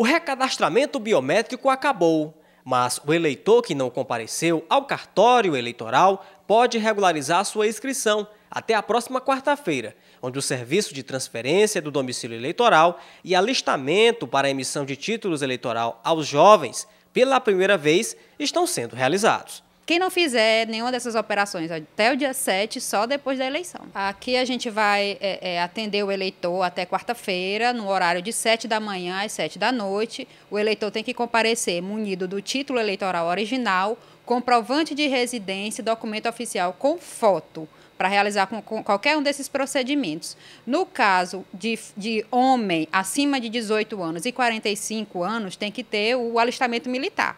O recadastramento biométrico acabou, mas o eleitor que não compareceu ao cartório eleitoral pode regularizar sua inscrição até a próxima quarta-feira, onde o serviço de transferência do domicílio eleitoral e alistamento para emissão de títulos eleitoral aos jovens, pela primeira vez, estão sendo realizados. Quem não fizer nenhuma dessas operações até o dia 7, só depois da eleição. Aqui a gente vai é, é, atender o eleitor até quarta-feira, no horário de 7 da manhã às 7 da noite. O eleitor tem que comparecer munido do título eleitoral original, comprovante de residência e documento oficial com foto para realizar com, com, qualquer um desses procedimentos. No caso de, de homem acima de 18 anos e 45 anos, tem que ter o alistamento militar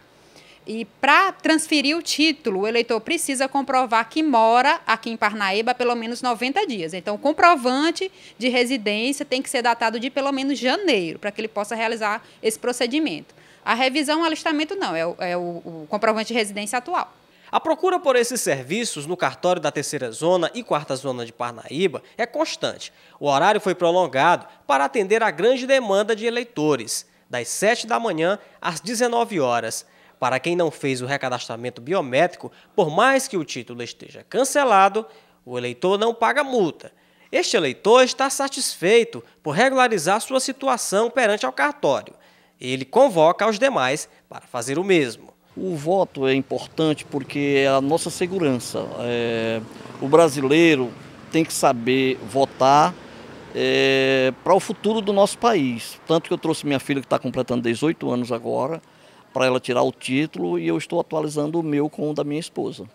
e para transferir o título, o eleitor precisa comprovar que mora aqui em Parnaíba pelo menos 90 dias. Então, o comprovante de residência tem que ser datado de pelo menos janeiro, para que ele possa realizar esse procedimento. A revisão, o alistamento, não, é o, é o, o comprovante de residência atual. A procura por esses serviços no cartório da Terceira Zona e Quarta Zona de Parnaíba é constante. O horário foi prolongado para atender à grande demanda de eleitores, das 7 da manhã às 19 horas. Para quem não fez o recadastramento biométrico, por mais que o título esteja cancelado, o eleitor não paga multa. Este eleitor está satisfeito por regularizar sua situação perante ao cartório. Ele convoca os demais para fazer o mesmo. O voto é importante porque é a nossa segurança. É, o brasileiro tem que saber votar é, para o futuro do nosso país. Tanto que eu trouxe minha filha, que está completando 18 anos agora, para ela tirar o título e eu estou atualizando o meu com o da minha esposa.